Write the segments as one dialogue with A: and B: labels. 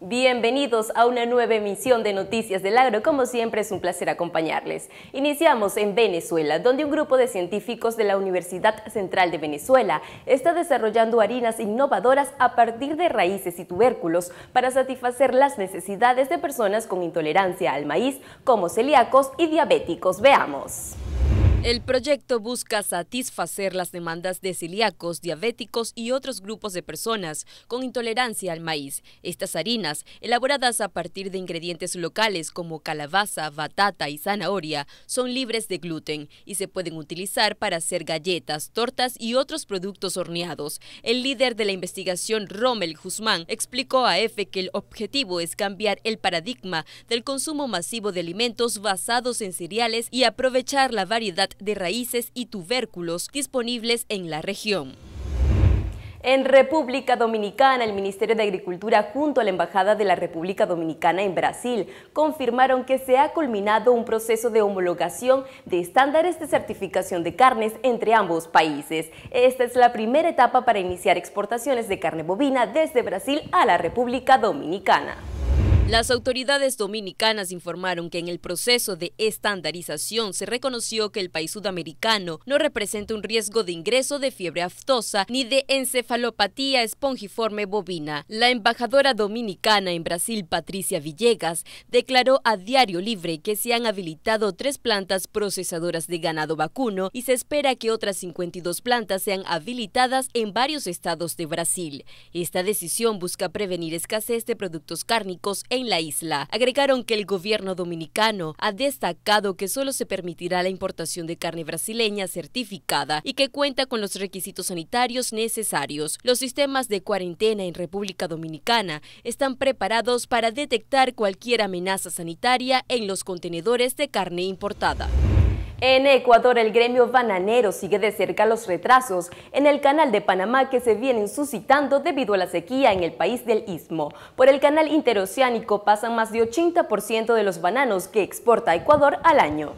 A: Bienvenidos a una nueva emisión de Noticias del Agro. Como siempre es un placer acompañarles. Iniciamos en Venezuela, donde un grupo de científicos de la Universidad Central de Venezuela está desarrollando harinas innovadoras a partir de raíces y tubérculos para satisfacer las necesidades de personas con intolerancia al maíz, como celíacos y diabéticos. Veamos. El proyecto busca satisfacer las demandas de celíacos, diabéticos y otros grupos de personas con intolerancia al maíz. Estas harinas, elaboradas a partir de ingredientes locales como calabaza, batata y zanahoria, son libres de gluten y se pueden utilizar para hacer galletas, tortas y otros productos horneados. El líder de la investigación, Rommel Guzmán, explicó a EFE que el objetivo es cambiar el paradigma del consumo masivo de alimentos basados en cereales y aprovechar la variedad de raíces y tubérculos disponibles en la región. En República Dominicana, el Ministerio de Agricultura junto a la Embajada de la República Dominicana en Brasil confirmaron que se ha culminado un proceso de homologación de estándares de certificación de carnes entre ambos países. Esta es la primera etapa para iniciar exportaciones de carne bovina desde Brasil a la República Dominicana. Las autoridades dominicanas informaron que en el proceso de estandarización se reconoció que el país sudamericano no representa un riesgo de ingreso de fiebre aftosa ni de encefalopatía espongiforme bovina. La embajadora dominicana en Brasil, Patricia Villegas, declaró a Diario Libre que se han habilitado tres plantas procesadoras de ganado vacuno y se espera que otras 52 plantas sean habilitadas en varios estados de Brasil. Esta decisión busca prevenir escasez de productos cárnicos e en la isla. Agregaron que el gobierno dominicano ha destacado que solo se permitirá la importación de carne brasileña certificada y que cuenta con los requisitos sanitarios necesarios. Los sistemas de cuarentena en República Dominicana están preparados para detectar cualquier amenaza sanitaria en los contenedores de carne importada. En Ecuador, el gremio bananero sigue de cerca los retrasos en el canal de Panamá que se vienen suscitando debido a la sequía en el país del Istmo. Por el canal interoceánico pasan más de 80% de los bananos que exporta Ecuador al año.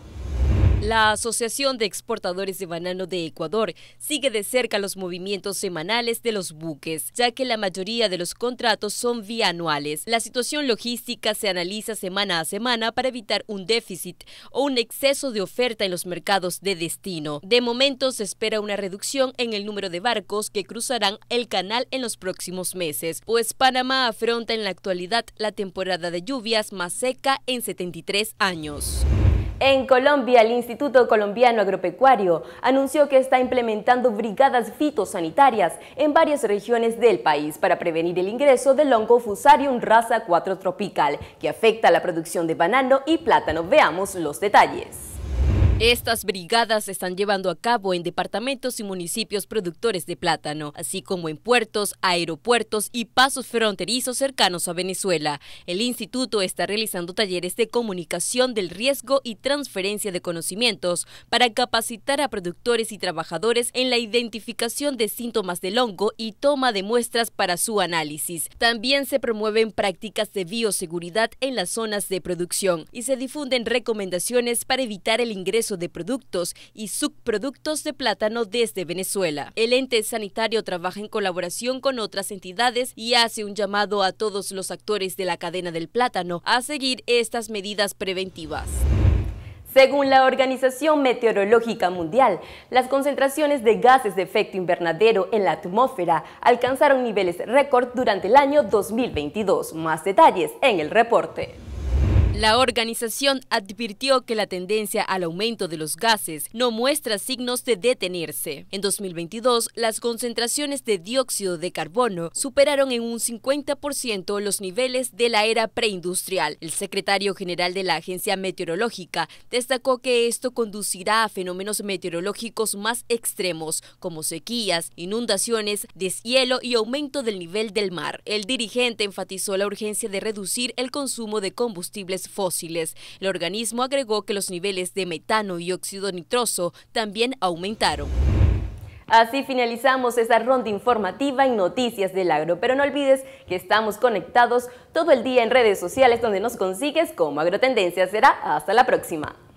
A: La Asociación de Exportadores de Banano de Ecuador sigue de cerca los movimientos semanales de los buques, ya que la mayoría de los contratos son bianuales. La situación logística se analiza semana a semana para evitar un déficit o un exceso de oferta en los mercados de destino. De momento se espera una reducción en el número de barcos que cruzarán el canal en los próximos meses, pues Panamá afronta en la actualidad la temporada de lluvias más seca en 73 años. En Colombia, el Instituto Colombiano Agropecuario anunció que está implementando brigadas fitosanitarias en varias regiones del país para prevenir el ingreso del hongo Fusarium raza 4 tropical, que afecta la producción de banano y plátano. Veamos los detalles. Estas brigadas se están llevando a cabo en departamentos y municipios productores de plátano, así como en puertos, aeropuertos y pasos fronterizos cercanos a Venezuela. El instituto está realizando talleres de comunicación del riesgo y transferencia de conocimientos para capacitar a productores y trabajadores en la identificación de síntomas del hongo y toma de muestras para su análisis. También se promueven prácticas de bioseguridad en las zonas de producción y se difunden recomendaciones para evitar el ingreso de productos y subproductos de plátano desde Venezuela. El ente sanitario trabaja en colaboración con otras entidades y hace un llamado a todos los actores de la cadena del plátano a seguir estas medidas preventivas. Según la Organización Meteorológica Mundial, las concentraciones de gases de efecto invernadero en la atmósfera alcanzaron niveles récord durante el año 2022. Más detalles en el reporte. La organización advirtió que la tendencia al aumento de los gases no muestra signos de detenerse. En 2022, las concentraciones de dióxido de carbono superaron en un 50% los niveles de la era preindustrial. El secretario general de la Agencia Meteorológica destacó que esto conducirá a fenómenos meteorológicos más extremos, como sequías, inundaciones, deshielo y aumento del nivel del mar. El dirigente enfatizó la urgencia de reducir el consumo de combustibles fósiles. El organismo agregó que los niveles de metano y óxido nitroso también aumentaron. Así finalizamos esta ronda informativa en Noticias del Agro, pero no olvides que estamos conectados todo el día en redes sociales donde nos consigues como Agrotendencia. Será hasta la próxima.